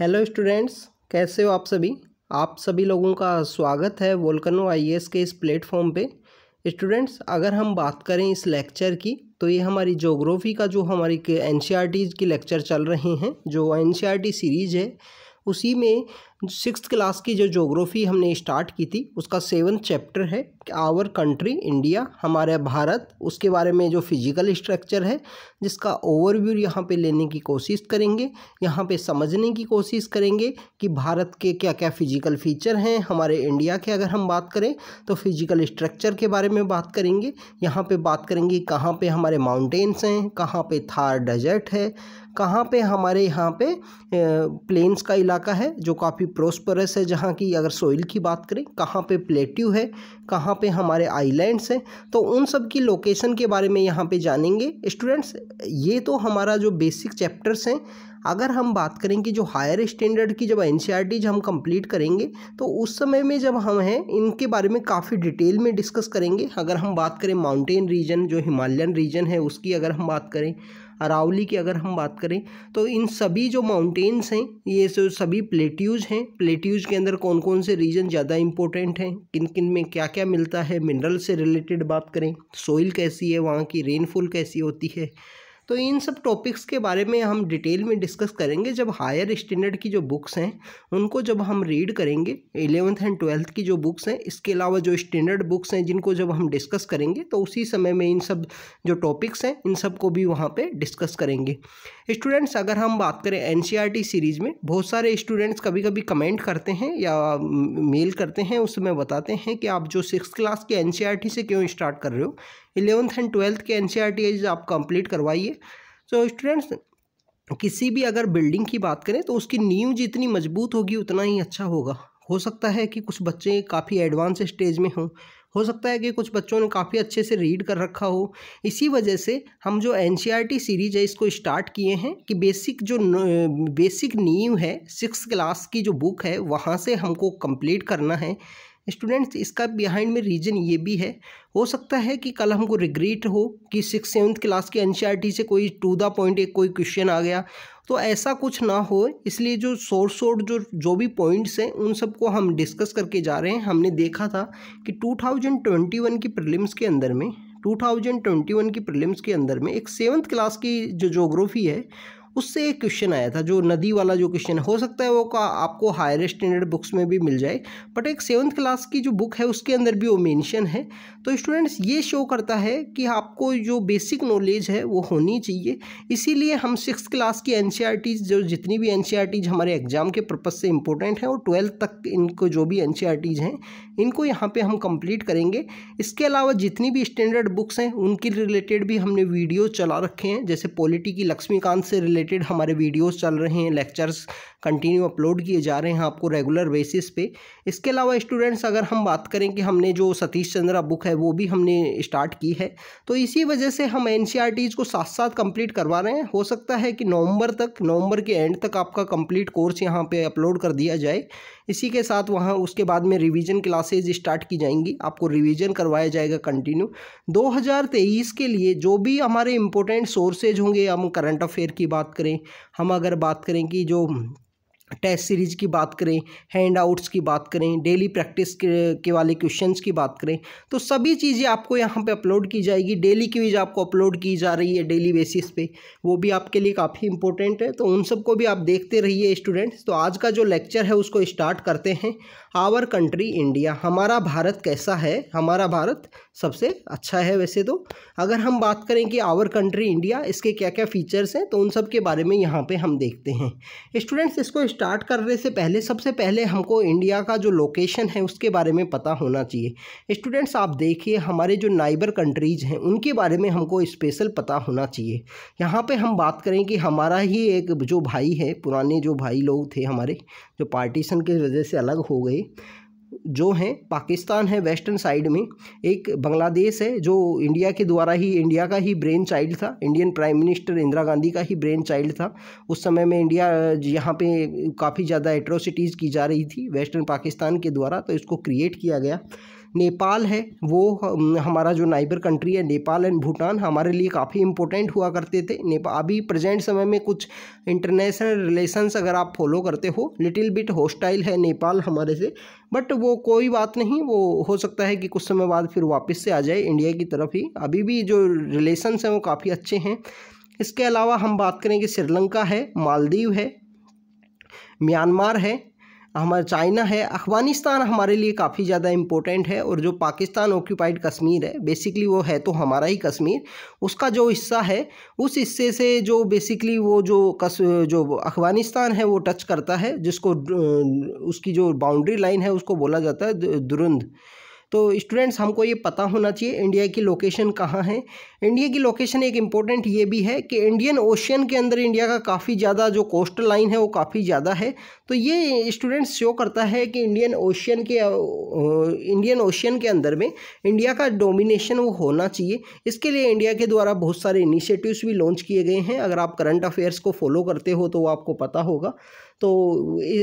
Hello students कैसे हो आप सभी आप सभी लोगों का स्वागत है वोल्कनो आईएएस के इस प्लेटफॉर्म पे स्टूडेंट्स अगर हम बात करें इस लेक्चर की तो ये हमारी जोग्राफ़ी का जो हमारी एन की लेक्चर चल रहे हैं जो एन सीरीज़ है उसी में सिक्स क्लास की जो जोग्राफ़ी हमने स्टार्ट की थी उसका सेवन चैप्टर है आवर कंट्री इंडिया हमारे भारत उसके बारे में जो फिजिकल स्ट्रक्चर है जिसका ओवरव्यू यहाँ पे लेने की कोशिश करेंगे यहाँ पे समझने की कोशिश करेंगे कि भारत के क्या क्या फिजिकल फीचर हैं हमारे इंडिया के अगर हम बात करें तो फिजिकल स्ट्रक्चर के बारे में बात करेंगे यहाँ पर बात करेंगे कहाँ पर हमारे माउंटेन्स हैं कहाँ पर थार डेजर्ट है कहाँ पे हमारे यहाँ पे प्लेन्स का इलाका है जो काफ़ी प्रोस्परस है जहाँ की अगर सोइल की बात करें कहाँ पे प्लेट्यू है कहाँ पे हमारे आइलैंड्स हैं तो उन सब की लोकेशन के बारे में यहाँ पे जानेंगे स्टूडेंट्स ये तो हमारा जो बेसिक चैप्टर्स हैं अगर हम बात करें कि जो हायर स्टैंडर्ड की जब एन जब हम कंप्लीट करेंगे तो उस समय में जब हम हैं इनके बारे में काफ़ी डिटेल में डिस्कस करेंगे अगर हम बात करें माउंटेन रीजन जो हिमालयन रीजन है उसकी अगर हम बात करें अरावली की अगर हम बात करें तो इन सभी जो माउंटेन्स हैं ये जो सभी प्लेट्यूज हैं प्लेट्यूज के अंदर कौन कौन से रीजन ज़्यादा इंपॉर्टेंट हैं किन किन में क्या क्या मिलता है मिनरल से रिलेटेड बात करें सोइल कैसी है वहाँ की रेनफॉल कैसी होती है तो इन सब टॉपिक्स के बारे में हम डिटेल में डिस्कस करेंगे जब हायर स्टैंडर्ड की जो बुक्स हैं उनको जब हम रीड करेंगे एलेवंथ एंड ट्वेल्थ की जो बुक्स हैं इसके अलावा जो स्टैंडर्ड बुक्स हैं जिनको जब हम डिस्कस करेंगे तो उसी समय में इन सब जो टॉपिक्स हैं इन सब को भी वहाँ पर डिस्कस करेंगे स्टूडेंट्स अगर हम बात करें एन सीरीज़ e में बहुत सारे स्टूडेंट्स कभी कभी कमेंट करते हैं या मेल करते हैं उसमें बताते हैं कि आप जो सिक्स क्लास के एन e से क्यों स्टार्ट कर रहे हो इलेवंथ एंड ट्वेल्थ के एन e आप कंप्लीट करवाइए सो स्टूडेंट्स किसी भी अगर बिल्डिंग की बात करें तो उसकी नींव जितनी मजबूत होगी उतना ही अच्छा होगा हो सकता है कि कुछ बच्चे काफ़ी एडवांस स्टेज में हों हो सकता है कि कुछ बच्चों ने काफ़ी अच्छे से रीड कर रखा हो इसी वजह से हम जो एन सीरीज e है इसको स्टार्ट किए हैं कि बेसिक जो बेसिक नींव है सिक्स क्लास की जो बुक है वहाँ से हमको कंप्लीट करना है स्टूडेंट्स इसका बिहाइंड में रीज़न ये भी है हो सकता है कि कल हमको रिग्रेट हो कि सिक्स सेवन्थ क्लास की एन से कोई टू द पॉइंट एक कोई क्वेश्चन आ गया तो ऐसा कुछ ना हो इसलिए जो शोर शोर जो जो भी पॉइंट्स हैं उन सबको हम डिस्कस करके जा रहे हैं हमने देखा था कि 2021 की प्रलिम्स के अंदर में 2021 की प्रिलिम्स के अंदर में एक सेवन्थ क्लास की जो जोग्राफी है उससे एक क्वेश्चन आया था जो नदी वाला जो क्वेश्चन हो सकता है वो का आपको हायर स्टैंडर्ड बुक्स में भी मिल जाए बट एक सेवन्थ क्लास की जो बुक है उसके अंदर भी वो मेंशन है तो स्टूडेंट्स ये शो करता है कि आपको जो बेसिक नॉलेज है वो होनी चाहिए इसीलिए हम सिक्स क्लास की एन e जो जितनी भी एन e हमारे एग्ज़ाम के पर्पज़ से इंपॉर्टेंट हैं और ट्वेल्थ तक इनको जो भी एन e हैं इनको यहाँ पर हम कम्प्लीट करेंगे इसके अलावा जितनी भी स्टैंडर्ड बुक्स हैं उनके रिलेटेड भी हमने वीडियो चला रखे हैं जैसे पॉलिटी की लक्ष्मीकांत से रिलेटेड रिलेटेड हमारे वीडियोस चल रहे हैं लेक्चर्स कंटिन्यू अपलोड किए जा रहे हैं आपको रेगुलर बेसिस पे इसके अलावा स्टूडेंट्स अगर हम बात करें कि हमने जो सतीश चंद्रा बुक है वो भी हमने स्टार्ट की है तो इसी वजह से हम एन e को साथ साथ कंप्लीट करवा रहे हैं हो सकता है कि नवंबर तक नवंबर के एंड तक आपका कंप्लीट कोर्स यहाँ पे अपलोड कर दिया जाए इसी के साथ वहाँ उसके बाद में रिवीजन क्लासेज स्टार्ट की जाएंगी आपको रिवीजन करवाया जाएगा कंटिन्यू 2023 के लिए जो भी हमारे इम्पोर्टेंट सोर्सेज होंगे हम करंट अफेयर की बात करें हम अगर बात करें कि जो टेस्ट सीरीज़ की बात करें हैंड आउट्स की बात करें डेली प्रैक्टिस के, के वाले क्वेश्चंस की बात करें तो सभी चीज़ें आपको यहाँ पे अपलोड की जाएगी डेली की वीज आपको अपलोड की जा रही है डेली बेसिस पे वो भी आपके लिए काफ़ी इंपॉर्टेंट है तो उन सबको भी आप देखते रहिए स्टूडेंट्स तो आज का जो लेक्चर है उसको स्टार्ट करते हैं आवर कंट्री इंडिया हमारा भारत कैसा है हमारा भारत सबसे अच्छा है वैसे तो अगर हम बात करें कि आवर कंट्री इंडिया इसके क्या क्या फ़ीचर्स हैं तो उन सब के बारे में यहाँ पे हम देखते हैं स्टूडेंट्स इसको स्टार्ट करने से पहले सबसे पहले हमको इंडिया का जो लोकेशन है उसके बारे में पता होना चाहिए स्टूडेंट्स आप देखिए हमारे जो नाइबर कंट्रीज़ हैं उनके बारे में हमको स्पेशल पता होना चाहिए यहाँ पर हम बात करें कि हमारा ही एक जो भाई है पुराने जो भाई लोग थे हमारे जो पार्टीशन की वजह से अलग हो गए जो हैं पाकिस्तान है वेस्टर्न साइड में एक बांग्लादेश है जो इंडिया के द्वारा ही इंडिया का ही ब्रेन चाइल्ड था Indian prime minister Indira Gandhi का ही ब्रेन चाइल्ड था उस समय में इंडिया यहाँ पे काफ़ी ज़्यादा एट्रोसिटीज़ की जा रही थी वेस्टर्न पाकिस्तान के द्वारा तो इसको क्रिएट किया गया नेपाल है वो हमारा जो नाइबर कंट्री है नेपाल एंड भूटान हमारे लिए काफ़ी इंपॉर्टेंट हुआ करते थे नेपाल अभी प्रेजेंट समय में कुछ इंटरनेशनल रिलेशंस अगर आप फॉलो करते हो लिटिल बिट होस्टाइल है नेपाल हमारे से बट वो कोई बात नहीं वो हो सकता है कि कुछ समय बाद फिर वापस से आ जाए इंडिया की तरफ ही अभी भी जो रिलेशन हैं वो काफ़ी अच्छे हैं इसके अलावा हम बात करें कि श्रीलंका है मालदीव है म्यांमार है हमारा चाइना है अफगानिस्तान हमारे लिए काफ़ी ज़्यादा इम्पोर्टेंट है और जो पाकिस्तान ऑक्यूपाइड कश्मीर है बेसिकली वो है तो हमारा ही कश्मीर उसका जो हिस्सा है उस हिस्से से जो बेसिकली वो जो कस जो अफगानिस्तान है वो टच करता है जिसको उसकी जो बाउंड्री लाइन है उसको बोला जाता है दुरुंद तो स्टूडेंट्स हमको ये पता होना चाहिए इंडिया की लोकेशन कहाँ है इंडिया की लोकेशन एक इम्पोर्टेंट ये भी है कि इंडियन ओशियन के अंदर इंडिया का काफ़ी ज़्यादा जो कोस्टल लाइन है वो काफ़ी ज़्यादा है तो ये स्टूडेंट्स शो करता है कि इंडियन ओशियन के इंडियन ओशियन के अंदर में इंडिया का डोमिनेशन वो होना चाहिए इसके लिए इंडिया के द्वारा बहुत सारे इनिशिएटिव्स भी लॉन्च किए गए हैं अगर आप करंट अफेयर्स को फॉलो करते हो तो वो आपको पता होगा तो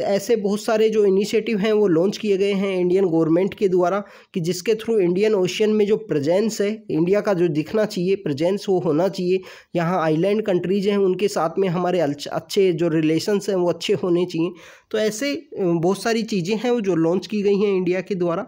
ऐसे बहुत सारे जो इनिशिएटिव हैं वो लॉन्च किए गए हैं इंडियन गवर्नमेंट के द्वारा कि जिसके थ्रू इंडियन ओशियन में जो प्रजेंस है इंडिया का जो दिखना चाहिए प्रजेंस वो होना चाहिए यहाँ आइलैंड कंट्रीज हैं उनके साथ में हमारे अच्छे जो रिलेशंस हैं वो अच्छे होने चाहिए तो ऐसे बहुत सारी चीज़ें हैं वो जो लॉन्च की गई हैं इंडिया के द्वारा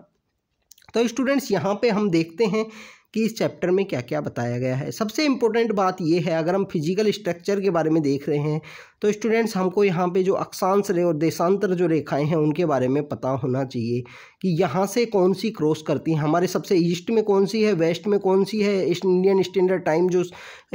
तो स्टूडेंट्स यहाँ पे हम देखते हैं कि इस चैप्टर में क्या क्या बताया गया है सबसे इम्पोर्टेंट बात यह है अगर हम फिजिकल स्ट्रक्चर के बारे में देख रहे हैं तो स्टूडेंट्स हमको यहाँ पे जो अक्षांश रे और देशांतर जो रेखाएं हैं उनके बारे में पता होना चाहिए कि यहाँ से कौन सी क्रॉस करती हैं हमारे सबसे ईस्ट में कौन सी है वेस्ट में कौन सी है इंडियन स्टैंडर्ड टाइम जो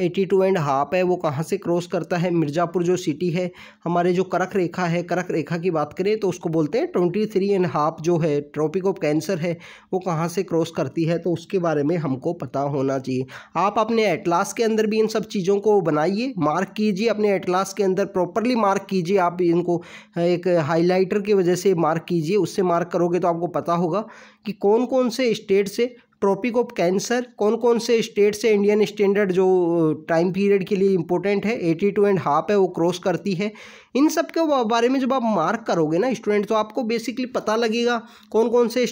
एटी टू एंड हाफ है वो कहाँ से क्रॉस करता है मिर्ज़ापुर जो सिटी है हमारे जो करक रेखा है करक रेखा की बात करें तो उसको बोलते हैं ट्वेंटी थ्री एंड हाफ जो है ट्रॉपिक ऑफ कैंसर है वो कहाँ से क्रॉस करती है तो उसके बारे में हमको पता होना चाहिए आप अपने एटलास के अंदर भी इन सब चीज़ों को बनाइए मार्क कीजिए अपने एटलास के अंदर प्रॉपरली मार्क कीजिए आप इनको एक हाईलाइटर की वजह से मार्क कीजिए उससे मार्क करोगे तो आपको पता होगा कि कौन कौन से स्टेट से ट्रॉपिक ऑफ कैंसर कौन कौन से स्टेट से इंडियन स्टैंडर्ड जो टाइम पीरियड के लिए इंपॉर्टेंट है एटी टू एंड हाफ है वो क्रॉस करती है इन सब के बारे में जब आप मार्क करोगे ना स्टूडेंट तो आपको बेसिकली पता लगेगा कौन कौन से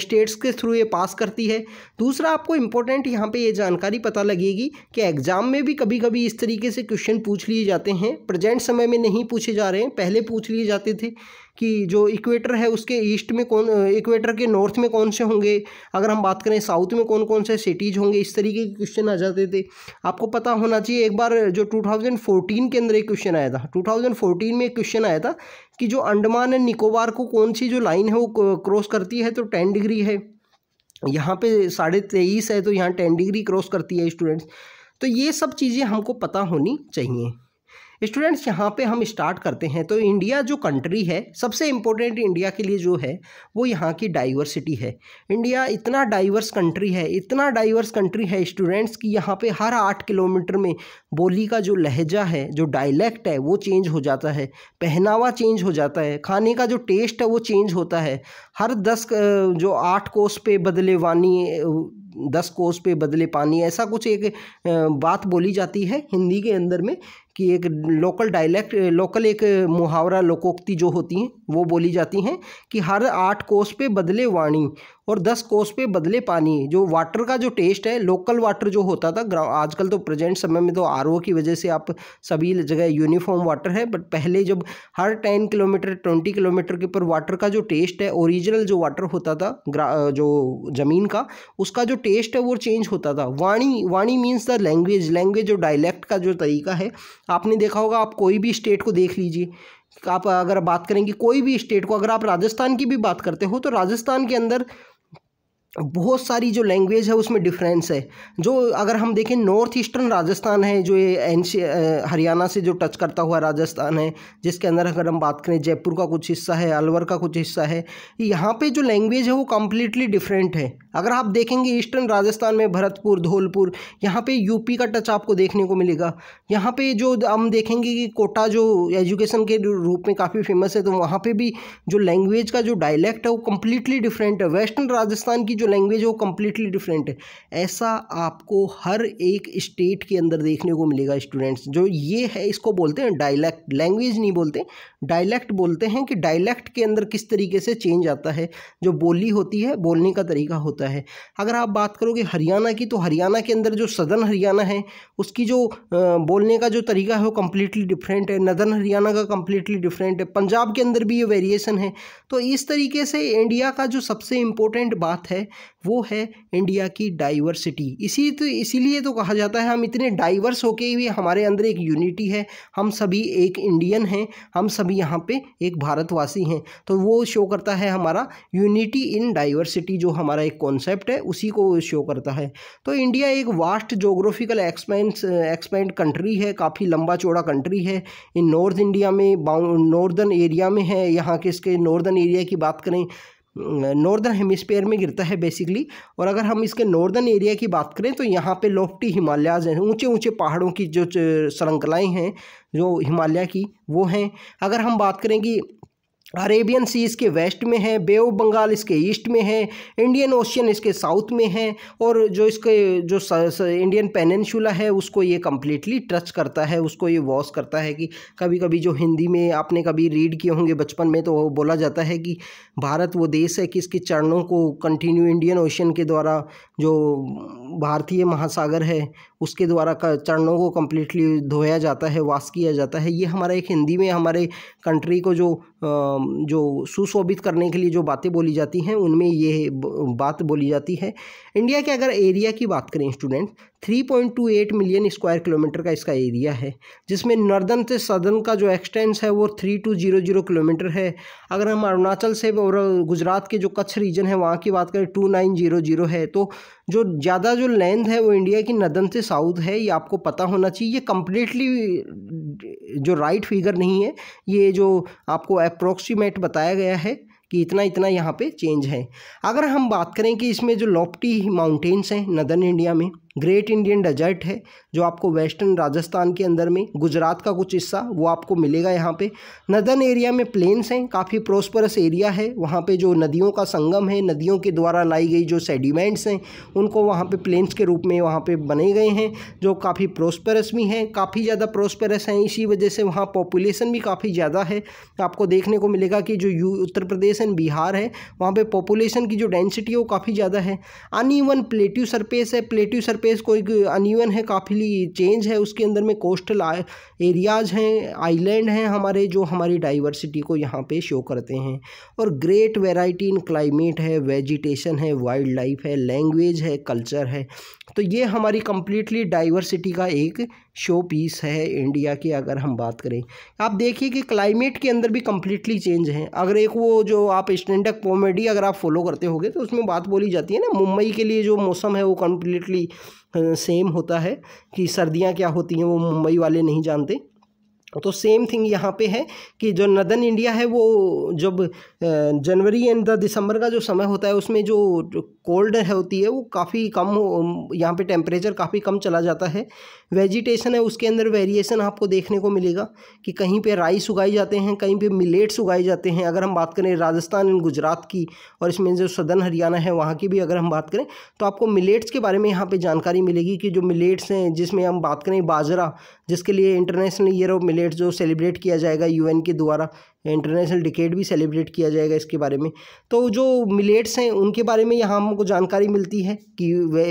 स्टेट्स के थ्रू ये पास करती है दूसरा आपको इंपॉर्टेंट यहाँ पे ये जानकारी पता लगेगी कि एग्ज़ाम में भी कभी कभी इस तरीके से क्वेश्चन पूछ लिए जाते हैं प्रजेंट समय में नहीं पूछे जा रहे हैं पहले पूछ लिए जाते थे कि जो इक्वेटर है उसके ईस्ट में कौन इक्वेटर के नॉर्थ में कौन से होंगे अगर हम बात करें साउथ में कौन कौन से सिटीज़ होंगे इस तरीके के क्वेश्चन आ जाते थे आपको पता होना चाहिए एक बार जो 2014 के अंदर एक क्वेश्चन आया था 2014 में एक क्वेश्चन आया था कि जो अंडमान एंड निकोबार को कौन सी जो लाइन है वो क्रॉस करती है तो टेन डिग्री है यहाँ पर साढ़े तेईस है तो यहाँ टेन डिग्री क्रॉस करती है स्टूडेंट्स तो ये सब चीज़ें हमको पता होनी चाहिए स्टूडेंट्स यहाँ पे हम स्टार्ट करते हैं तो इंडिया जो कंट्री है सबसे इम्पोर्टेंट इंडिया के लिए जो है वो यहाँ की डाइवर्सिटी है इंडिया इतना डाइवर्स कंट्री है इतना डाइवर्स कंट्री है स्टूडेंट्स कि यहाँ पे हर आठ किलोमीटर में बोली का जो लहजा है जो डायलैक्ट है वो चेंज हो जाता है पहनावा चेंज हो जाता है खाने का जो टेस्ट है वो चेंज होता है हर दस जो आठ कोस पे बदले वानी दस कोस पे बदले पानी ऐसा कुछ एक बात बोली जाती है हिंदी के अंदर में कि एक लोकल डायलैक्ट लोकल एक मुहावरा लोकोक्ति जो होती हैं वो बोली जाती हैं कि हर आठ कोस पे बदले वाणी और दस कोस पे बदले पानी जो वाटर का जो टेस्ट है लोकल वाटर जो होता था आजकल तो प्रेजेंट समय में तो आर की वजह से आप सभी जगह यूनिफॉर्म वाटर है बट पहले जब हर टेन किलोमीटर ट्वेंटी किलोमीटर के ऊपर वाटर का जो टेस्ट है ओरिजिनल जो वाटर होता था जो ज़मीन का उसका जो टेस्ट है वो चेंज होता था वाणी वाणी मीन्स द लैंग्वेज लैंग्वेज जो डायलैक्ट का जो तरीका है आपने देखा होगा आप कोई भी स्टेट को देख लीजिए आप अगर बात करेंगे कोई भी स्टेट को अगर आप राजस्थान की भी बात करते हो तो राजस्थान के अंदर बहुत सारी जो लैंग्वेज है उसमें डिफरेंस है जो अगर हम देखें नॉर्थ ईस्टर्न राजस्थान है जो ये एन हरियाणा से जो टच करता हुआ राजस्थान है जिसके अंदर अगर हम बात करें जयपुर का कुछ हिस्सा है अलवर का कुछ हिस्सा है यहाँ पे जो लैंग्वेज है वो कम्प्लीटली डिफरेंट है अगर आप देखेंगे ईस्टर्न राजस्थान में भरतपुर धौलपुर यहाँ पर यूपी का टच आपको देखने को मिलेगा यहाँ पर जो हम देखेंगे कि कोटा जो एजुकेशन के रूप में काफ़ी फेमस है तो वहाँ पर भी जो लैंग्वेज का जो डायलैक्ट है वो कम्प्लीटली डिफरेंट है वेस्टर्न राजस्थान की जो लैंग्वेज है वो कम्प्लीटली डिफरेंट है ऐसा आपको हर एक स्टेट के अंदर देखने को मिलेगा स्टूडेंट्स जो ये है इसको बोलते हैं डायलैक्ट लैंग्वेज नहीं बोलते डायलैक्ट बोलते हैं कि डायलैक्ट के अंदर किस तरीके से चेंज आता है जो बोली होती है बोलने का तरीका होता है अगर आप बात करोगे हरियाणा की तो हरियाणा के अंदर जो सदर्न हरियाणा है उसकी जो बोलने का जो तरीका है वो कम्प्लीटली डिफरेंट है नदर्न हरियाणा का कम्प्लीटली डिफरेंट है पंजाब के अंदर भी ये वेरिएशन है तो इस तरीके से इंडिया का जो सबसे इम्पोर्टेंट बात है वो है इंडिया की डाइवर्सिटी इसी तो इसीलिए तो कहा जाता है हम इतने डाइवर्स होके भी हमारे अंदर एक यूनिटी है हम सभी एक इंडियन हैं हम सभी यहाँ पे एक भारतवासी हैं तो वो शो करता है हमारा यूनिटी इन डाइवर्सिटी जो हमारा एक कॉन्सेप्ट है उसी को शो करता है तो इंडिया एक vast geographical expand expand country है काफ़ी लंबा चौड़ा कंट्री है इन नॉर्थ इंडिया में नॉर्दर्न एरिया में है यहाँ के इसके नॉर्दर्न एरिया की बात करें नॉर्दर्न हेमिस्फेयर में गिरता है बेसिकली और अगर हम इसके नॉर्दर्न एरिया की बात करें तो यहाँ पे लोफ्टी हिमालयाज हैं ऊंचे ऊंचे पहाड़ों की जो श्रृंखलाएँ हैं जो हिमालय की वो हैं अगर हम बात करें कि अरेबियन सी इसके वेस्ट में है बे ऑफ बंगाल इसके ईस्ट में है इंडियन ओशियन इसके साउथ में है और जो इसके जो इंडियन पेननशुला है उसको ये कम्प्लीटली टच करता है उसको ये वॉश करता है कि कभी कभी जो हिंदी में आपने कभी रीड किए होंगे बचपन में तो बोला जाता है कि भारत वो देश है कि इसके चरणों को कंटिन्यू इंडियन ओशियन के द्वारा जो भारतीय महासागर है उसके द्वारा चरणों को कम्प्लीटली धोया जाता है वास किया जाता है ये हमारा एक हिंदी में हमारे कंट्री को जो जो सुशोभित करने के लिए जो बातें बोली जाती हैं उनमें ये बात बोली जाती है इंडिया के अगर एरिया की बात करें स्टूडेंट 3.28 मिलियन स्क्वायर किलोमीटर का इसका एरिया है जिसमें नर्दन से सदर्न का जो एक्सटेंस है वो three two zero zero kilometer है अगर हम अरुणाचल से और गुजरात के जो कच्छ रीजन है वहाँ की बात करें टू नाइन जीरो जीरो है तो जो ज़्यादा जो लेंथ है वो इंडिया की नर्दन से साउथ है ये आपको पता होना चाहिए ये कम्प्लीटली जो राइट फिगर नहीं है ये जो आपको अप्रोक्सीमेट बताया गया है कि इतना इतना यहाँ पे चेंज है अगर हम बात करें कि इसमें जो लॉपटी माउंटेन्स हैं नदन इंडिया में ग्रेट इंडियन डेजर्ट है जो आपको वेस्टर्न राजस्थान के अंदर में गुजरात का कुछ हिस्सा वो आपको मिलेगा यहाँ पे नदन एरिया में प्लेन्स हैं काफ़ी प्रोस्परस एरिया है वहाँ पे जो नदियों का संगम है नदियों के द्वारा लाई गई जो सेडिमेंट्स हैं उनको वहाँ पे प्लेन्स के रूप में वहाँ पे बने गए हैं जो काफ़ी प्रोस्परस भी हैं काफ़ी ज़्यादा प्रोस्परस हैं इसी वजह से वहाँ पॉपुलेशन भी काफ़ी ज़्यादा है आपको देखने को मिलेगा कि जो यू उत्तर प्रदेश एंड बिहार है वहाँ पर पॉपुलेशन की जो डेंसिटी है वो काफ़ी ज़्यादा है अन प्लेट्यू सरपेस है प्लेट्यू सरपेस स्पेस कोई अनयून है काफ़ी चेंज है उसके अंदर में कोस्टल एरियाज़ हैं आइलैंड हैं हमारे जो हमारी डाइवर्सिटी को यहाँ पे शो करते हैं और ग्रेट वेराइटी इन क्लाइमेट है वेजिटेशन है वाइल्ड लाइफ है लैंग्वेज है कल्चर है तो ये हमारी कम्प्लीटली डाइवर्सिटी का एक शो पीस है इंडिया की अगर हम बात करें आप देखिए कि क्लाइमेट के अंदर भी कम्प्लीटली चेंज है अगर एक वो जो आप स्टैंड अप कॉमेडी अगर आप फॉलो करते होगे तो उसमें बात बोली जाती है ना मुंबई के लिए जो मौसम है वो कम्प्लीटली सेम होता है कि सर्दियाँ क्या होती हैं वो मुंबई वाले नहीं जानते तो सेम थिंग यहाँ पे है कि जो नदन इंडिया है वो जब जनवरी एंड द दिसंबर का जो समय होता है उसमें जो कोल्ड है होती है वो काफ़ी कम यहाँ पे टेम्परेचर काफ़ी कम चला जाता है वेजिटेशन है उसके अंदर वेरिएशन आपको देखने को मिलेगा कि कहीं पे राइस उगाए जाते हैं कहीं पे मिलेट्स उगाए जाते हैं अगर हम बात करें राजस्थान एंड गुजरात की और इसमें जो सदर्न हरियाणा है वहाँ की भी अगर हम बात करें तो आपको मिलेट्स के बारे में यहाँ पर जानकारी मिलेगी कि जो मिलेट्स हैं जिसमें हम बात करें बाजरा जिसके लिए इंटरनेशनल ईयर ऑफ मिलेट्स जो सेलिब्रेट किया जाएगा यू के द्वारा इंटरनेशनल डिकेट भी सेलिब्रेट किया जाएगा इसके बारे में तो जो मिलेट्स हैं उनके बारे में यहाँ हमको जानकारी मिलती है कि वे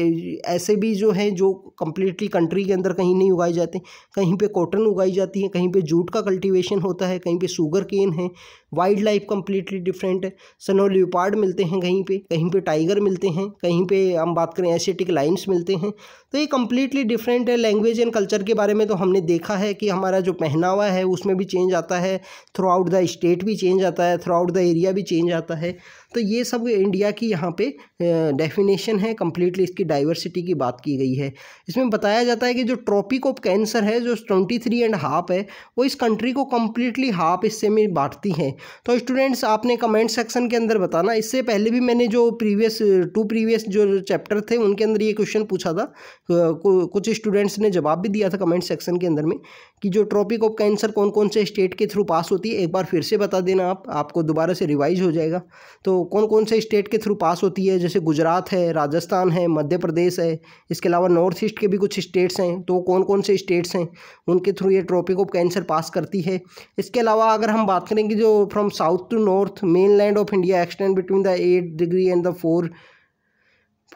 ऐसे भी जो हैं जो कम्प्लीटली कंट्री के अंदर कहीं नहीं उगाए जाते कहीं पे कॉटन उगाई जाती है कहीं पे जूट का कल्टीवेशन होता है कहीं पे शुगर केन है वाइल्ड लाइफ कम्प्लीटली डिफरेंट है सनो लिपार्ड मिलते हैं कहीं पे कहीं पे टाइगर मिलते हैं कहीं पे हम बात करें एसेटिक लाइन्स मिलते हैं तो ये कम्प्लीटली डिफरेंट है लैंग्वेज एंड कल्चर के बारे में तो हमने देखा है कि हमारा जो पहनावा है उसमें भी चेंज आता है थ्रू आउट द स्टेट भी चेंज आता है थ्रू आउट द एरिया भी चेंज आता है तो ये सब इंडिया की यहाँ पे डेफिनेशन है कम्प्लीटली इसकी डाइवर्सिटी की बात की गई है इसमें बताया जाता है कि जो ट्रॉपिक ऑफ कैंसर है जो ट्वेंटी थ्री एंड हाफ है वो इस कंट्री को कम्प्लीटली हाफ इससे में बांटती हैं तो स्टूडेंट्स आपने कमेंट सेक्शन के अंदर बताना इससे पहले भी मैंने जो प्रीवियस टू प्रीवियस जो चैप्टर थे उनके अंदर ये क्वेश्चन पूछा था कुछ स्टूडेंट्स ने जवाब भी दिया था कमेंट सेक्शन के अंदर में कि जो ट्रॉपिक ऑफ कैंसर कौन कौन से स्टेट के थ्रू पास होती है एक बार फिर से बता देना आप आपको दोबारा से रिवाइज हो जाएगा तो कौन कौन से स्टेट के थ्रू पास होती है जैसे गुजरात है राजस्थान है मध्य प्रदेश है इसके अलावा नॉर्थ ईस्ट के भी कुछ स्टेट्स हैं तो कौन कौन से स्टेट्स हैं उनके थ्रू ये ट्रॉपिक ऑफ कैंसर पास करती है इसके अलावा अगर हम बात करें कि जो from south to north mainland of India extend between the eight degree and the four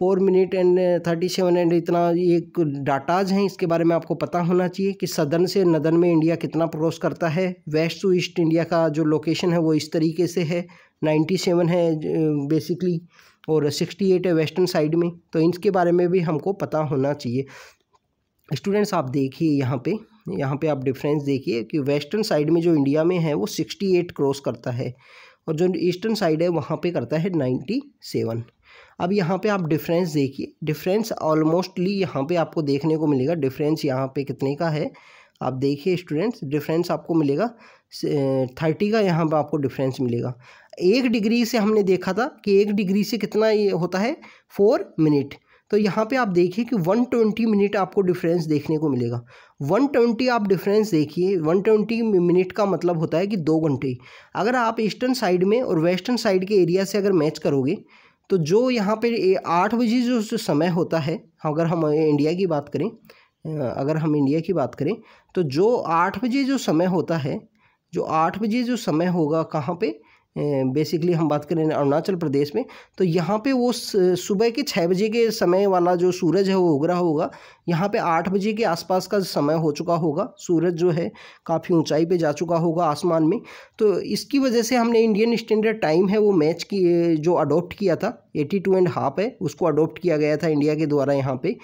four minute and thirty seven and इतना ये डाटाज हैं इसके बारे में आपको पता होना चाहिए कि सदन से नदन में इंडिया कितना क्रॉस करता है वेस्ट टू ईस्ट इंडिया का जो लोकेशन है वो इस तरीके से है नाइन्टी सेवन है बेसिकली और सिक्सटी एट है वेस्टर्न साइड में तो इनके बारे में भी हमको पता होना चाहिए स्टूडेंट्स आप देखिए यहाँ पर यहाँ पर आप डिफ्रेंस देखिए कि वेस्टर्न साइड में जो इंडिया में है वो सिक्सटी एट क्रॉस करता है और जो ईस्टर्न साइड है वहाँ पे करता है नाइन्टी सेवन अब यहाँ पे आप डिफरेंस देखिए डिफरेंस ऑलमोस्टली यहाँ पे आपको देखने को मिलेगा डिफरेंस यहाँ पे कितने का है आप देखिए स्टूडेंट्स डिफरेंस आपको मिलेगा थर्टी का यहाँ पर आपको डिफरेंस मिलेगा एक डिग्री से हमने देखा था कि एक डिग्री से कितना ये होता है फोर मिनट तो यहाँ पे आप देखिए कि 120 मिनट आपको डिफरेंस देखने को मिलेगा 120 आप डिफरेंस देखिए 120 मिनट का मतलब होता है कि दो घंटे अगर आप ईस्टर्न साइड में और वेस्टर्न साइड के एरिया से अगर मैच करोगे तो जो यहाँ पर आठ बजे जो समय होता है अगर हम इंडिया की बात करें अगर हम इंडिया की बात करें तो जो आठ बजे जो समय होता है जो आठ बजे जो समय होगा कहाँ पे बेसिकली हम बात करें अरुणाचल प्रदेश में तो यहाँ पे वो सुबह के छः बजे के समय वाला जो सूरज है वो उग रहा होगा यहाँ पे आठ बजे के आसपास का समय हो चुका होगा सूरज जो है काफ़ी ऊंचाई पे जा चुका होगा आसमान में तो इसकी वजह से हमने इंडियन स्टैंडर्ड टाइम है वो मैच की जो अडोप्ट किया था एटी टू एंड हाफ है उसको अडोप्ट किया गया था इंडिया के द्वारा यहाँ पर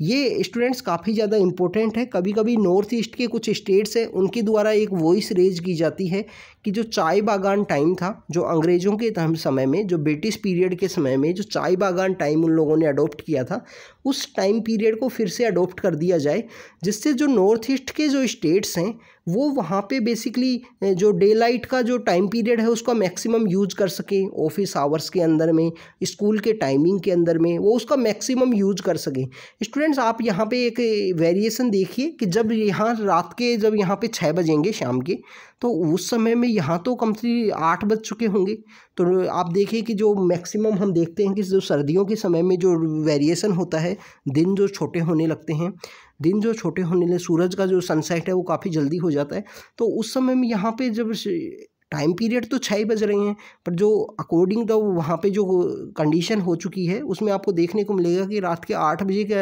ये स्टूडेंट्स काफ़ी ज़्यादा इंपॉर्टेंट है कभी कभी नॉर्थ ईस्ट के कुछ स्टेट्स हैं उनके द्वारा एक वॉइस रेज की जाती है कि जो चाय बागान टाइम था जो अंग्रेज़ों के समय में जो ब्रिटिश पीरियड के समय में जो चाय बागान टाइम उन लोगों ने अडोप्ट किया था उस टाइम पीरियड को फिर से अडोप्ट कर दिया जाए जिससे जो नॉर्थ ईस्ट के जो स्टेट्स हैं वो वहाँ पे बेसिकली जो डे लाइट का जो टाइम पीरियड है उसका मैक्सिमम यूज कर सकें ऑफिस आवर्स के अंदर में स्कूल के टाइमिंग के अंदर में वो उसका मैक्सिमम यूज कर सकें स्टूडेंट्स आप यहाँ पे एक वेरिएशन देखिए कि जब यहाँ रात के जब यहाँ पे छः बजेंगे शाम के तो उस समय में यहाँ तो कम से आठ बज चुके होंगे तो आप देखिए कि जो मैक्सिमम हम देखते हैं कि जो सर्दियों के समय में जो वेरिएशन होता है दिन जो छोटे होने लगते हैं दिन जो छोटे होने लगे सूरज का जो सनसेट है वो काफ़ी जल्दी हो जाता है तो उस समय में यहाँ पे जब टाइम पीरियड तो छः बज रहे हैं पर जो अकॉर्डिंग द वहाँ पे जो कंडीशन हो चुकी है उसमें आपको देखने को मिलेगा कि रात के आठ बजे के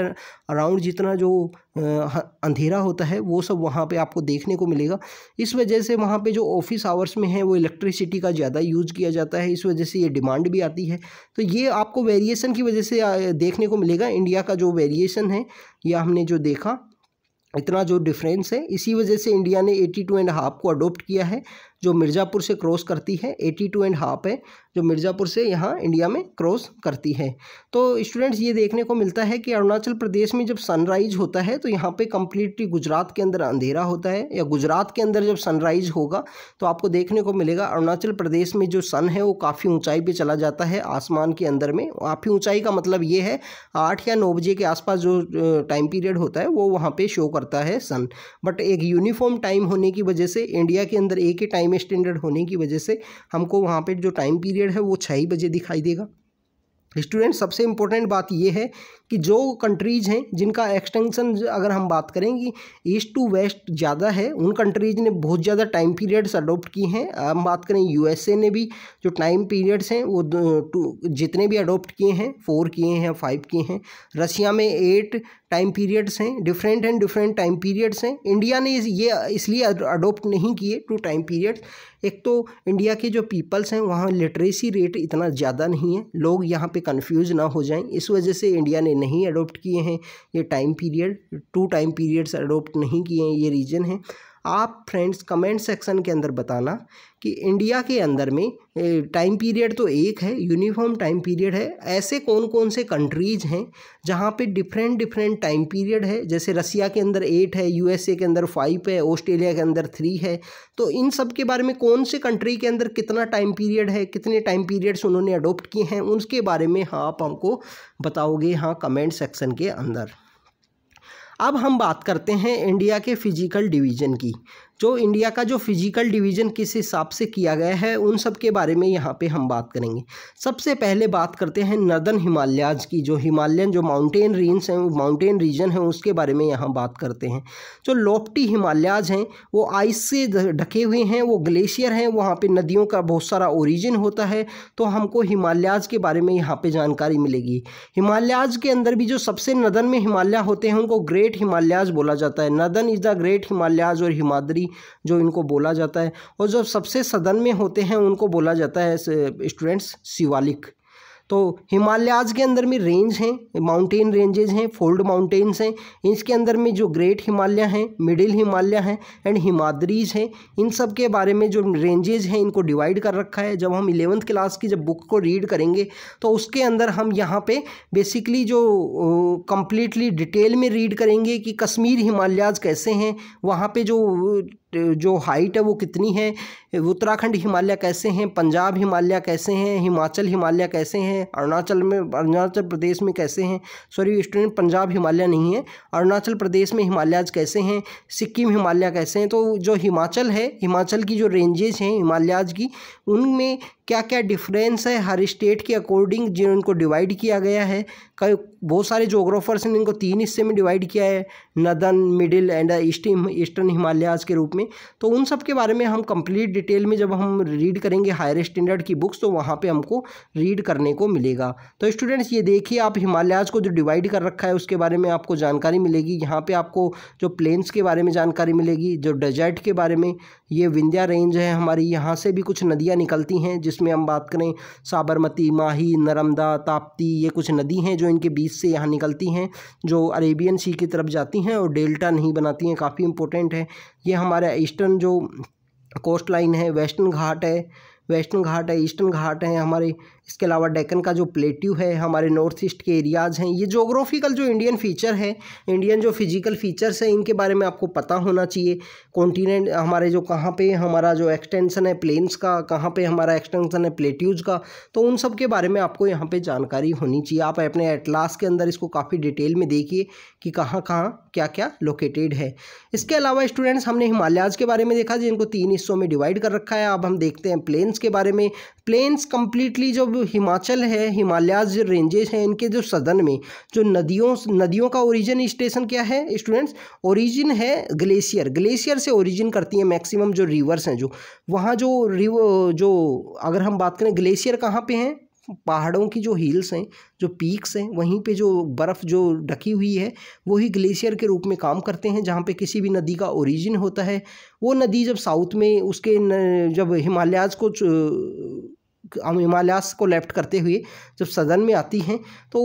अराउंड जितना जो अंधेरा होता है वो सब वहाँ पे आपको देखने को मिलेगा इस वजह से वहाँ पे जो ऑफिस आवर्स में है वो इलेक्ट्रिसिटी का ज़्यादा यूज किया जाता है इस वजह से ये डिमांड भी आती है तो ये आपको वेरिएशन की वजह से देखने को मिलेगा इंडिया का जो वेरिएशन है या हमने जो देखा इतना जो डिफरेंस है इसी वजह से इंडिया ने एटी टू एंड हाफ को अडोप्ट किया है जो मिर्ज़ापुर से क्रॉस करती है एटी टू एंड हाफ है जो मिर्ज़ापुर से यहाँ इंडिया में क्रॉस करती है तो स्टूडेंट्स ये देखने को मिलता है कि अरुणाचल प्रदेश में जब सनराइज़ होता है तो यहाँ पे कम्प्लीटली गुजरात के अंदर अंधेरा होता है या गुजरात के अंदर जब सनराइज़ होगा तो आपको देखने को मिलेगा अरुणाचल प्रदेश में जो सन है वो काफ़ी ऊँचाई पर चला जाता है आसमान के अंदर में काफ़ी ऊँचाई का मतलब ये है आठ या नौ बजे के आसपास जो टाइम पीरियड होता है वो वहाँ पर शो करता है सन बट एक यूनिफॉर्म टाइम होने की वजह से इंडिया के अंदर एक ही टाइम टाइम स्टैंडर्ड होने की वजह से हमको वहाँ पर जो टाइम पीरियड है वो छः बजे दिखाई देगा स्टूडेंट सबसे इम्पोर्टेंट बात यह है कि जो कंट्रीज़ हैं जिनका एक्सटेंशन अगर हम बात करेंगे ईस्ट टू वेस्ट ज़्यादा है उन कंट्रीज़ ने बहुत ज़्यादा टाइम पीरियड्स अडोप्ट किए हैं हम बात करें यूएसए ने भी जो टाइम पीरियड्स हैं वो टू जितने भी अडोप्ट किए हैं फोर किए हैं फाइव किए हैं रसिया में एट टाइम पीरियड्स हैं different and different time periods हैं इंडिया ने ये इसलिए अडोप्ट नहीं किए टू टाइम पीरियड्स एक तो इंडिया के जो पीपल्स हैं वहाँ लिटरेसी रेट इतना ज़्यादा नहीं है लोग यहाँ पे कंफ्यूज ना हो जाएं इस वजह से इंडिया ने नहीं अडोप्ट किए हैं ये time period two time periods adopt नहीं किए हैं ये रीजन है आप फ्रेंड्स कमेंट सेक्शन के अंदर बताना कि इंडिया के अंदर में टाइम पीरियड तो एक है यूनिफॉर्म टाइम पीरियड है ऐसे कौन कौन से कंट्रीज़ हैं जहाँ पे डिफरेंट डिफरेंट टाइम पीरियड है जैसे रसिया के अंदर एट है यूएसए के अंदर फाइव है ऑस्ट्रेलिया के अंदर थ्री है तो इन सब के बारे में कौन से कंट्री के अंदर कितना टाइम पीरियड है कितने टाइम पीरियड्स उन्होंने अडोप्ट किए हैं उनके बारे में हाँ आप हमको बताओगे हाँ कमेंट सेक्शन के अंदर अब हम बात करते हैं इंडिया के फिजिकल डिवीजन की जो इंडिया का जो फिजिकल डिवीज़न किस हिसाब से किया गया है उन सब के बारे में यहाँ पे हम बात करेंगे सबसे पहले बात करते हैं नर्दन हिमालयाज की जो हिमालयन जो माउंटेन रेंज हैं माउंटेन रीजन है उसके बारे में यहाँ बात करते हैं जो लोपटी हिमालयाज हैं वो आइस से ढके हुए हैं वो ग्लेशियर हैं वहाँ पर नदियों का बहुत सारा ओरिजिन होता है तो हमको हिमालयाज के बारे में यहाँ पर जानकारी मिलेगी हिमालयाज के अंदर भी जो सबसे नदन में हिमालय होते हैं उनको ग्रेट हिमालयाज बोला जाता है northern is the great Himalayas और हिमाद्री जो इनको बोला जाता है और जो सबसे सदन में होते हैं उनको बोला जाता है स्टूडेंट्स शिवालिक तो हिमालयाज के अंदर में रेंज हैं माउंटेन रेंजेज हैं फोल्ड माउंटेन्स हैं इसके अंदर में जो ग्रेट हिमालय हैं मिडिल हिमालय हैं एंड हिमाद्रीज हैं इन सब के बारे में जो रेंजेज हैं इनको डिवाइड कर रखा है जब हम इलेवंथ क्लास की जब बुक को रीड करेंगे तो उसके अंदर हम यहाँ पे बेसिकली जो कम्प्लीटली डिटेल में रीड करेंगे कि कश्मीर हिमालयाज कैसे हैं वहाँ पर जो जो हाइट है वो कितनी है उत्तराखंड हिमालय कैसे हैं पंजाब हिमालय कैसे हैं हिमाचल हिमालय कैसे हैं अरुणाचल में अरुणाचल प्रदेश में कैसे हैं सॉरी स्टूडेंट पंजाब हिमालय नहीं है अरुणाचल प्रदेश में हिमालयाज कैसे हैं सिक्किम हिमालय कैसे हैं तो जो हिमाचल है हिमाचल की जो रेंजेज हैं हिमालयाज की उनमें क्या क्या डिफरेंस है हर स्टेट के अकॉर्डिंग जिनको डिवाइड किया गया है कई बहुत सारे जोग्राफर्स ने इनको तीन हिस्से में डिवाइड किया है northern middle and eastern eastern Himalayas के रूप में तो उन सब के बारे में हम कंप्लीट डिटेल में जब हम रीड करेंगे हायर स्टैंडर्ड की बुक्स तो वहाँ पे हमको रीड करने को मिलेगा तो स्टूडेंट्स ये देखिए आप हिमालयाज को जो डिवाइड कर रखा है उसके बारे में आपको जानकारी मिलेगी यहाँ पर आपको जो प्लेन्स के बारे में जानकारी मिलेगी जो डेजर्ट के बारे में ये विंध्या रेंज है हमारी यहाँ से भी कुछ नदियाँ निकलती हैं जिसमें हम बात करें साबरमती माही नर्मदा ताप्ती ये कुछ नदी हैं जो इनके बीच से यहाँ निकलती हैं जो अरेबियन सी की तरफ जाती हैं और डेल्टा नहीं बनाती हैं काफ़ी इंपॉर्टेंट है ये हमारा ईस्टर्न जो कोस्ट लाइन है वेस्टर्न घाट है वेस्टर्न घाट है ईस्टर्न घाट है हमारे इसके अलावा डेकन का जो प्लेट्यू है हमारे नॉर्थ ईस्ट के एरियाज़ हैं ये जोग्राफिकल जो इंडियन फीचर है इंडियन जो फिजिकल फीचर्स हैं इनके बारे में आपको पता होना चाहिए कॉन्टीनेंट हमारे जो कहाँ पे हमारा जो एक्सटेंसन है प्लेन्स का कहाँ पे हमारा एक्सटेंसन है प्लेट्यूज का तो उन सब के बारे में आपको यहाँ पर जानकारी होनी चाहिए आप अपने एटलास के अंदर इसको काफ़ी डिटेल में देखिए कि कहाँ कहाँ क्या क्या लोकेटेड है इसके अलावा स्टूडेंट्स हमने हिमालयाज के बारे में देखा जिनको तीन हिस्सों में डिवाइड कर रखा है अब हम देखते हैं प्लेन्स के बारे में प्लेन्स कम्प्लीटली जब जो हिमाचल है हिमालयाज रेंजेस हैं इनके जो सदन में जो नदियों नदियों का ओरिजिन स्टेशन क्या है स्टूडेंट्स ओरिजिन है ग्लेशियर ग्लेशियर से ओरिजिन करती है मैक्सिमम जो रिवर्स हैं जो वहाँ जो रिव जो अगर हम बात करें ग्लेशियर कहाँ पर हैं पहाड़ों की जो हिल्स हैं जो पीक्स हैं वहीं पे जो बर्फ़ जो ढकी हुई है वही ग्लेशियर के रूप में काम करते हैं जहाँ पे किसी भी नदी का ओरिजिन होता है वो नदी जब साउथ में उसके न, जब हिमालयाज को हिमालयास को लेफ्ट करते हुए जब सदन में आती हैं तो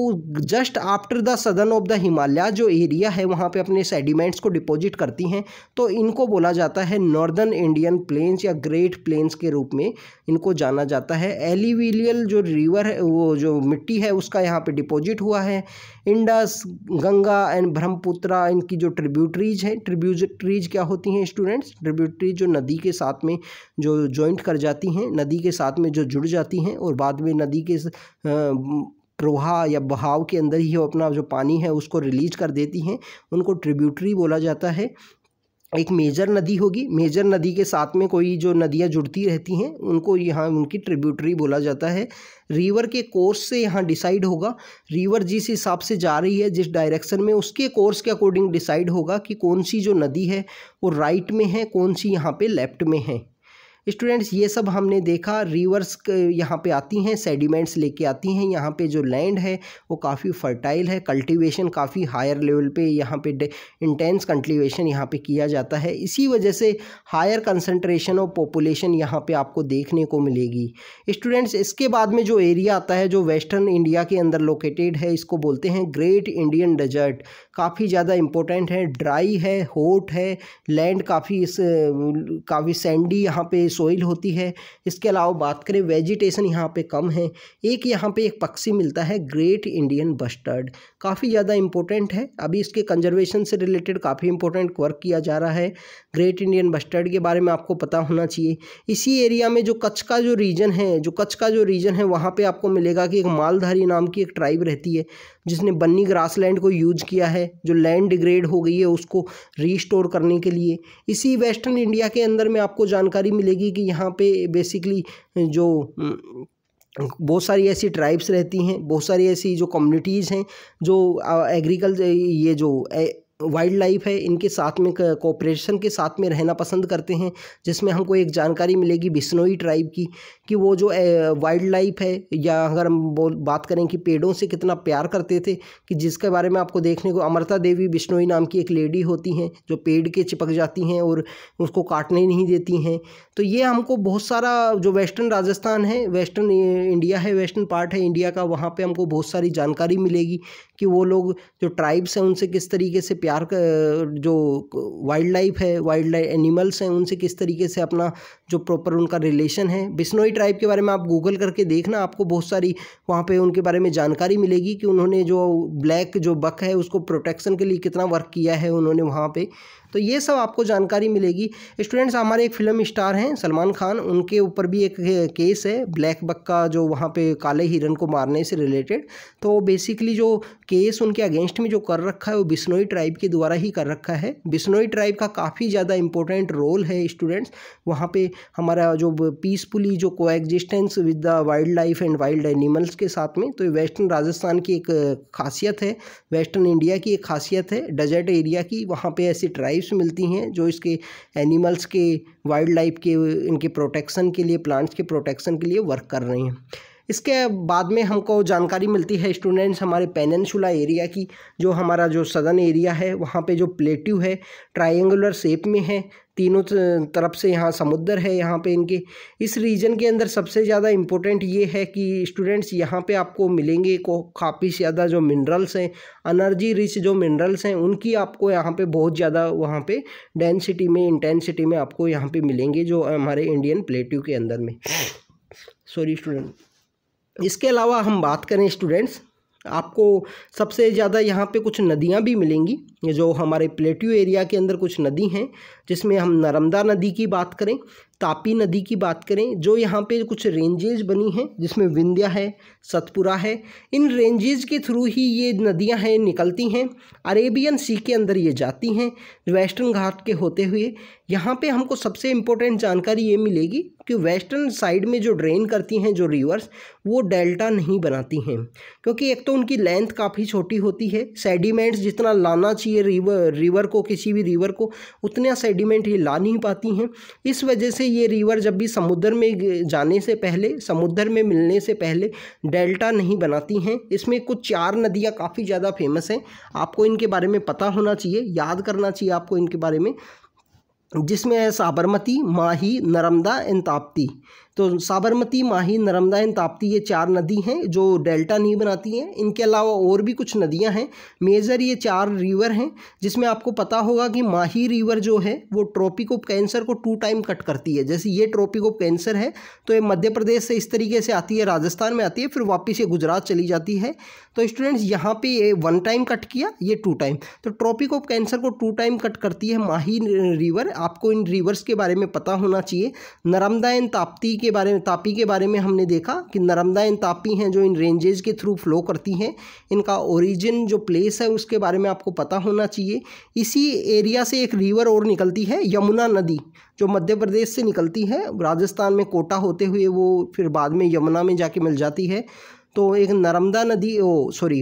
just after the southern of the Himalaya जो एरिया है वहाँ पे अपने सेडिमेंट्स को डिपॉजिट करती हैं तो इनको बोला जाता है नॉर्दर्न इंडियन प्लेन्स या ग्रेट प्लेन्स के रूप में इनको जाना जाता है एलिविलियल जो रिवर है वो जो मिट्टी है उसका यहाँ पे डिपॉजिट हुआ है इंडस गंगा एंड ब्रह्मपुत्रा इनकी जो ट्रिब्यूटरीज हैं ट्रिब्यूटरीज क्या होती हैं स्टूडेंट्स ट्रिब्यूटरीज जो नदी के साथ में जो जॉइंट कर जाती हैं नदी के साथ में जो जुड़ जाती हैं और बाद में नदी के प्रवाह या बहाव के अंदर ही अपना जो पानी है उसको रिलीज कर देती हैं उनको ट्रिब्यूटरी बोला जाता है एक मेजर नदी होगी मेजर नदी के साथ में कोई जो नदियाँ जुड़ती रहती हैं उनको यहाँ उनकी ट्रिब्यूटरी बोला जाता है रिवर के कोर्स से यहाँ डिसाइड होगा रिवर जिस हिसाब से जा रही है जिस डायरेक्शन में उसके कोर्स के अकॉर्डिंग डिसाइड होगा कि कौन सी जो नदी है वो राइट में है कौन सी यहाँ पे लेफ्ट में है स्टूडेंट्स ये सब हमने देखा रिवर्स यहाँ पे आती हैं सेडिमेंट्स लेके आती हैं यहाँ पे जो लैंड है वो काफ़ी फर्टाइल है कल्टीवेशन काफ़ी हायर लेवल पे यहाँ पे इंटेंस कल्टीवेशन यहाँ पे किया जाता है इसी वजह से हायर कंसनट्रेशन ऑफ पॉपुलेशन यहाँ पे आपको देखने को मिलेगी स्टूडेंट्स इसके बाद में जो एरिया आता है जो वेस्टर्न इंडिया के अंदर लोकेटेड है इसको बोलते हैं ग्रेट इंडियन डेजर्ट काफ़ी ज़्यादा इम्पोर्टेंट है ड्राई है होट है लैंड काफ़ी इस काफ़ी सैंडी यहाँ पे सोइल होती है इसके अलावा बात करें वेजिटेशन यहाँ पे कम है एक यहाँ पे एक पक्षी मिलता है ग्रेट इंडियन बस्टर्ड काफ़ी ज़्यादा इम्पोर्टेंट है अभी इसके कंजर्वेशन से रिलेटेड काफ़ी इंपॉर्टेंट वर्क किया जा रहा है ग्रेट इंडियन बस्टर्ड के बारे में आपको पता होना चाहिए इसी एरिया में जो कच्छ का जो रीजन है जो कच्छ का जो रीजन है वहाँ पर आपको मिलेगा कि एक मालधारी नाम की एक ट्राइब रहती है जिसने बन्नी ग्रास को यूज किया है जो लैंड डिग्रेड हो गई है उसको रीस्टोर करने के लिए इसी वेस्टर्न इंडिया के अंदर में आपको जानकारी मिलेगी कि यहाँ पे बेसिकली जो हम्म, बहुत सारी ऐसी ट्राइब्स रहती हैं बहुत सारी ऐसी जो कम्युनिटीज़ हैं जो एग्रीकल्चर ये जो वाइल्ड लाइफ है इनके साथ में कोऑपरेशन के साथ में रहना पसंद करते हैं जिसमें हमको एक जानकारी मिलेगी बिश्नोई ट्राइब की कि वो जो वाइल्ड लाइफ है या अगर हम बोल बात करें कि पेड़ों से कितना प्यार करते थे कि जिसके बारे में आपको देखने को अमृता देवी बिश्नोई नाम की एक लेडी होती हैं जो पेड़ के चिपक जाती हैं और उसको काटने नहीं देती हैं तो ये हमको बहुत सारा जो वेस्टर्न राजस्थान है वेस्टर्न इंडिया है वेस्टर्न पार्ट है इंडिया का वहाँ पर हमको बहुत सारी जानकारी मिलेगी कि वो लोग जो ट्राइब्स हैं उनसे किस तरीके से प्यार प्यार जो वाइल्ड लाइफ है वाइल्ड लाइफ एनिमल्स हैं उनसे किस तरीके से अपना जो प्रॉपर उनका रिलेशन है बिश्नोई ट्राइब के बारे में आप गूगल करके देखना आपको बहुत सारी वहाँ पे उनके बारे में जानकारी मिलेगी कि उन्होंने जो ब्लैक जो बक है उसको प्रोटेक्शन के लिए कितना वर्क किया है उन्होंने वहाँ पर तो ये सब आपको जानकारी मिलेगी स्टूडेंट्स हमारे एक फिल्म स्टार हैं सलमान खान उनके ऊपर भी एक केस है ब्लैक बक का जो वहाँ पे काले हिरन को मारने से रिलेटेड तो बेसिकली जो केस उनके अगेंस्ट में जो कर रखा है वो बिश्नोई ट्राइब के द्वारा ही कर रखा है बिश्नोई ट्राइब का काफ़ी ज़्यादा इंपॉर्टेंट रोल है स्टूडेंट्स वहाँ पर हमारा जो पीसफुली जो coexistence with the wild life and wild animals के साथ में तो वेस्टर्न राजस्थान की एक खासियत है वेस्टर्न इंडिया की एक खासियत है डेजर्ट एरिया की वहाँ पे ऐसी ट्राइब्स मिलती हैं जो इसके एनिमल्स के वाइल्ड लाइफ के इनके प्रोटेक्शन के लिए प्लांट्स के प्रोटेक्शन के लिए वर्क कर रहे हैं इसके बाद में हमको जानकारी मिलती है स्टूडेंट्स हमारे पेननशुला एरिया की जो हमारा जो सदर्न एरिया है वहाँ पे जो प्लेट्यू है ट्रायंगुलर शेप में है तीनों तरफ से यहाँ समुद्र है यहाँ पे इनके इस रीजन के अंदर सबसे ज़्यादा इम्पोर्टेंट ये है कि स्टूडेंट्स यहाँ पे आपको मिलेंगे को काफ़ी ज़्यादा जो मिनरल्स हैं अनर्जी रिच जो मिनरल्स हैं उनकी आपको यहाँ पे बहुत ज़्यादा वहाँ पे डेंसिटी में इंटेंसिटी में आपको यहाँ पे मिलेंगे जो हमारे इंडियन प्लेट्यू के अंदर में सॉरी hmm. स्टूडेंट इसके अलावा हम बात करें स्टूडेंट्स आपको सबसे ज़्यादा यहाँ पे कुछ नदियाँ भी मिलेंगी जो हमारे प्लेट्यू एरिया के अंदर कुछ नदी हैं जिसमें हम नर्मदा नदी की बात करें तापी नदी की बात करें जो यहाँ पे कुछ रेंजेज बनी हैं जिसमें विंध्या है सतपुरा है इन रेंजेज के थ्रू ही ये नदियाँ हैं निकलती हैं अरेबियन सी के अंदर ये जाती हैं वेस्टर्न घाट के होते हुए यहाँ पे हमको सबसे इम्पोर्टेंट जानकारी ये मिलेगी कि वेस्टर्न साइड में जो ड्रेन करती हैं जो रिवर्स वो डेल्टा नहीं बनाती हैं क्योंकि एक तो उनकी लेंथ काफ़ी छोटी होती है सेडिमेंट्स जितना लाना चाहिए रिवर रिवर को किसी भी रिवर को उतना सेडिमेंट ये ला नहीं पाती हैं इस वजह से ये रिवर जब भी समुद्र में जाने से पहले समुद्र में मिलने से पहले डेल्टा नहीं बनाती हैं इसमें कुछ चार नदियाँ काफ़ी ज़्यादा फेमस हैं आपको इनके बारे में पता होना चाहिए याद करना चाहिए आपको इनके बारे में जिसमें है साबरमती माही नर्मदा एंड ताप्ती तो साबरमती माही नर्मदा एंड ताप्ती ये चार नदी हैं जो डेल्टा नहीं बनाती हैं इनके अलावा और भी कुछ नदियां हैं मेजर ये चार रिवर हैं जिसमें आपको पता होगा कि माही रिवर जो है वो ट्रॉपिक ऑफ कैंसर को टू टाइम कट करती है जैसे ये ट्रॉपिक ऑफ कैंसर है तो ये मध्य प्रदेश से इस तरीके से आती है राजस्थान में आती है फिर वापस ये गुजरात चली जाती है तो स्टूडेंट्स यहाँ पर ये वन टाइम कट किया ये टू टाइम तो ट्रॉपिक ऑफ कैंसर को टू टाइम कट करती है माही रिवर आपको इन रिवर्स के बारे में पता होना चाहिए नर्मदा एंड ताप्ती के बारे में तापी के बारे में हमने देखा कि नर्मदा इन तापी हैं जो इन रेंजेज के थ्रू फ्लो करती हैं इनका ओरिजिन जो प्लेस है उसके बारे में आपको पता होना चाहिए इसी एरिया से एक रिवर और निकलती है यमुना नदी जो मध्य प्रदेश से निकलती है राजस्थान में कोटा होते हुए वो फिर बाद में यमुना में जाके मिल जाती है तो एक नर्मदा नदी ओ सॉरी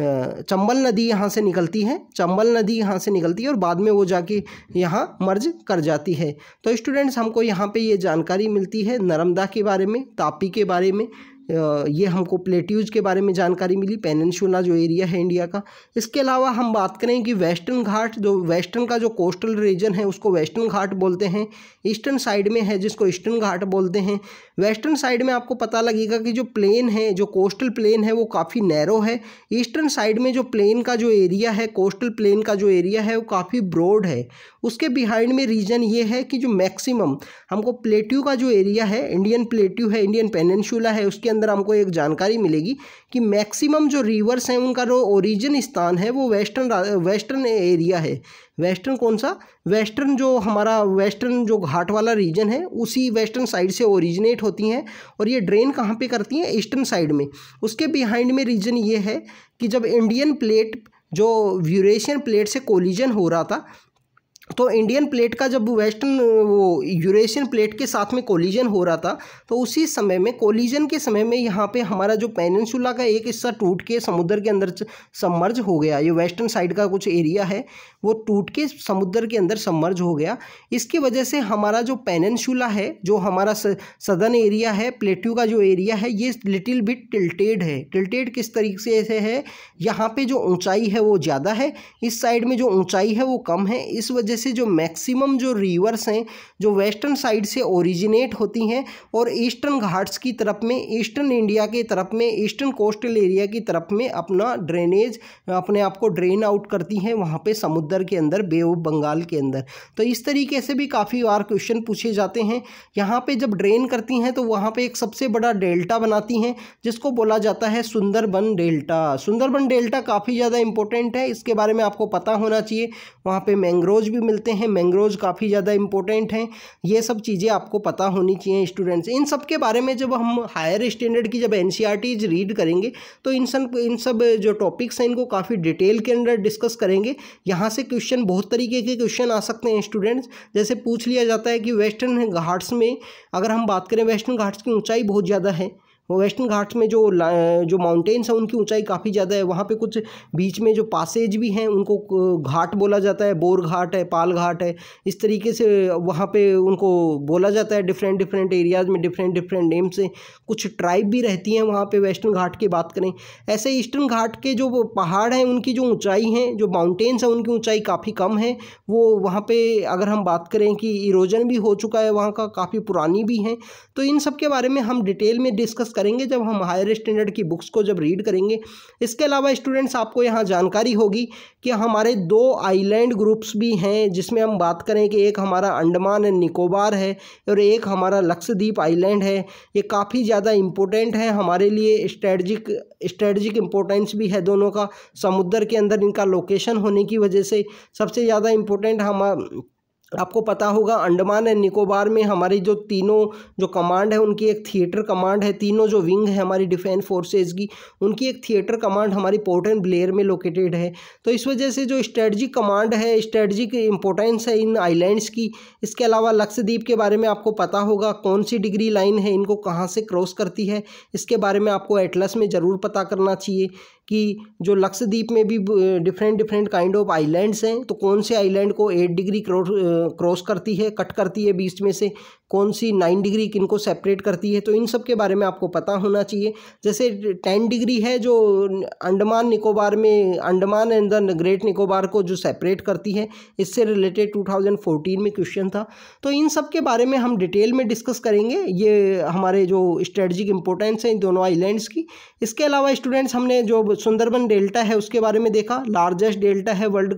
चंबल नदी यहाँ से निकलती है चंबल नदी यहाँ से निकलती है और बाद में वो जाके यहाँ मर्ज कर जाती है तो स्टूडेंट्स हमको यहाँ पे ये जानकारी मिलती है नर्मदा के बारे में तापी के बारे में ये हमको प्लेट्यूज के बारे में जानकारी मिली पेनशुला जो एरिया है इंडिया का इसके अलावा हम बात करें कि वेस्टर्न घाट जो वेस्टर्न का जो कोस्टल रीजन है उसको वेस्टर्न घाट बोलते हैं ईस्टर्न साइड में है जिसको ईस्टर्न घाट बोलते हैं वेस्टर्न साइड में आपको पता लगेगा कि जो प्लेन है जो कोस्टल प्लेन है वो काफ़ी नैरो है ईस्टर्न साइड में जो प्लेन का जो एरिया है कोस्टल प्लेन का जो एरिया है वो काफ़ी ब्रॉड है उसके बिहाइंड में रीजन ये है कि जो मैक्सिमम हमको प्लेट्यू का जो एरिया है इंडियन प्लेट्यू है इंडियन पेनशुला है उसके अंदर हमको एक जानकारी मिलेगी कि मैक्सिमम जो रिवर्स हैं उनका जो ओरिजिन स्थान है वो वेस्टर्न वेस्टर्न एरिया है वेस्टर्न कौन सा वेस्टर्न जो हमारा वेस्टर्न जो घाट वाला रीजन है उसी वेस्टर्न साइड से ओरिजिनेट होती हैं और ये ड्रेन कहाँ पे करती हैं ईस्टर्न साइड में उसके बिहाइंड में रीजन ये है कि जब इंडियन प्लेट जो यूरेशियन प्लेट से कोलिजन हो रहा था तो इंडियन प्लेट का जब वेस्टर्न वो यूरेशियन प्लेट के साथ में कोलिजन हो रहा था तो उसी समय में कोलिजन के समय में यहाँ पे हमारा जो पेनिनसुला का एक हिस्सा टूट के समुद्र के अंदर सम्मर्ज हो गया ये वेस्टर्न साइड का कुछ एरिया है वो टूट के समुद्र के अंदर सम्मर्ज हो गया इसकी वजह से हमारा जो पेनिनसुला है जो हमारा सदर्न एरिया है प्लेट्यू का जो एरिया है ये लिटिल बिट टिल्टेड है टिल्टेड किस तरीके से है यहाँ पर जो ऊँचाई है वो ज़्यादा है इस साइड में जो ऊँचाई है वो कम है इस वजह से जो मैक्सिमम जो रिवर्स हैं जो वेस्टर्न साइड से ओरिजिनेट होती हैं और ईस्टर्न घाट्स की तरफ में ईस्टर्न इंडिया के तरफ में ईस्टर्न कोस्टल एरिया की तरफ में अपना ड्रेनेज अपने आप को ड्रेन आउट करती हैं वहाँ पर समुद्र के अंदर बे ऑफ बंगाल के अंदर तो इस तरीके से भी काफ़ी बार क्वेश्चन पूछे जाते हैं यहाँ पर जब ड्रेन करती हैं तो वहाँ पर एक सबसे बड़ा डेल्टा बनाती हैं जिसको बोला जाता है सुंदरबन डेल्टा सुंदरबन डेल्टा काफ़ी ज़्यादा इंपॉर्टेंट है इसके बारे में आपको पता होना चाहिए वहाँ पे मैंग्रोव भी मिलते हैं मैंग्रोव काफ़ी ज़्यादा इंपॉर्टेंट हैं ये सब चीज़ें आपको पता होनी चाहिए स्टूडेंट्स इन सब के बारे में जब हम हायर स्टैंडर्ड की जब एन रीड e करेंगे तो इन सब इन सब जो टॉपिक्स हैं इनको काफ़ी डिटेल के अंदर डिस्कस करेंगे यहाँ से क्वेश्चन बहुत तरीके के क्वेश्चन आ सकते हैं स्टूडेंट्स जैसे पूछ लिया जाता है कि वेस्टर्न घाट्स में अगर हम बात करें वेस्टर्न घाट्स की ऊंचाई बहुत ज़्यादा है वेस्टर्न घाट्स में जो जो माउंटेन्स हैं उनकी ऊंचाई काफ़ी ज़्यादा है वहाँ पे कुछ बीच में जो पासेज भी हैं उनको घाट बोला जाता है बोर घाट है पाल घाट है इस तरीके से वहाँ पे उनको बोला जाता है डिफरेंट डिफरेंट एरियाज़ में डिफरेंट डिफरेंट नेम से कुछ ट्राइब भी रहती हैं वहाँ पर वेस्टर्न घाट की बात करें ऐसे ईस्टर्न घाट के जो पहाड़ हैं उनकी जो ऊँचाई हैं जो माउंटेन्स हैं उनकी ऊँचाई काफ़ी कम है वो वहाँ पर अगर हम बात करें कि इरोजन भी हो चुका है वहाँ का काफ़ी पुरानी भी हैं तो इन सब के बारे में हम डिटेल में डिस्कस करेंगे जब हम हायर स्टैंडर्ड की बुक्स को जब रीड करेंगे इसके अलावा स्टूडेंट्स आपको यहाँ जानकारी होगी कि हमारे दो आइलैंड ग्रुप्स भी हैं जिसमें हम बात करें कि एक हमारा अंडमान एंड निकोबार है और एक हमारा लक्षद्वीप आइलैंड है ये काफ़ी ज़्यादा इम्पोर्टेंट है हमारे लिए स्ट्रेटजिक स्ट्रेटजिक इम्पोर्टेंस भी है दोनों का समुद्र के अंदर इनका लोकेशन होने की वजह से सबसे ज़्यादा इम्पोर्टेंट हम आपको पता होगा अंडमान एंड निकोबार में हमारी जो तीनों जो कमांड है उनकी एक थिएटर कमांड है तीनों जो विंग है हमारी डिफेंस फोर्सेज की उनकी एक थिएटर कमांड हमारी पोर्ट एंड ब्लेयर में लोकेटेड है तो इस वजह से जो स्ट्रेटजिक कमांड है स्ट्रेटजिक इंपॉर्टेंस है इन आइलैंड्स की इसके अलावा लक्षद्वीप के बारे में आपको पता होगा कौन सी डिग्री लाइन है इनको कहाँ से क्रॉस करती है इसके बारे में आपको एटलस में ज़रूर पता करना चाहिए कि जो लक्षद्वीप में भी different different kind of islands हैं तो कौन से आइलैंड को एट डिग्री क्रॉस करती है कट करती है बीच में से कौन सी नाइन डिग्री किन को सेपरेट करती है तो इन सब के बारे में आपको पता होना चाहिए जैसे टेन डिग्री है जो अंडमान निकोबार में Andaman and the great Nicobar को जो सेपरेट करती है इससे रिलेटेड 2014 में क्वेश्चन था तो इन सब के बारे में हम डिटेल में डिस्कस करेंगे ये हमारे जो स्ट्रेटजिक इंपॉर्टेंस है इन दोनों आईलैंड्स की इसके अलावा स्टूडेंट्स हमने जो सुंदरबन डेल्टा है उसके बारे में देखा लार्जेस्ट डेल्टा है वर्ल्ड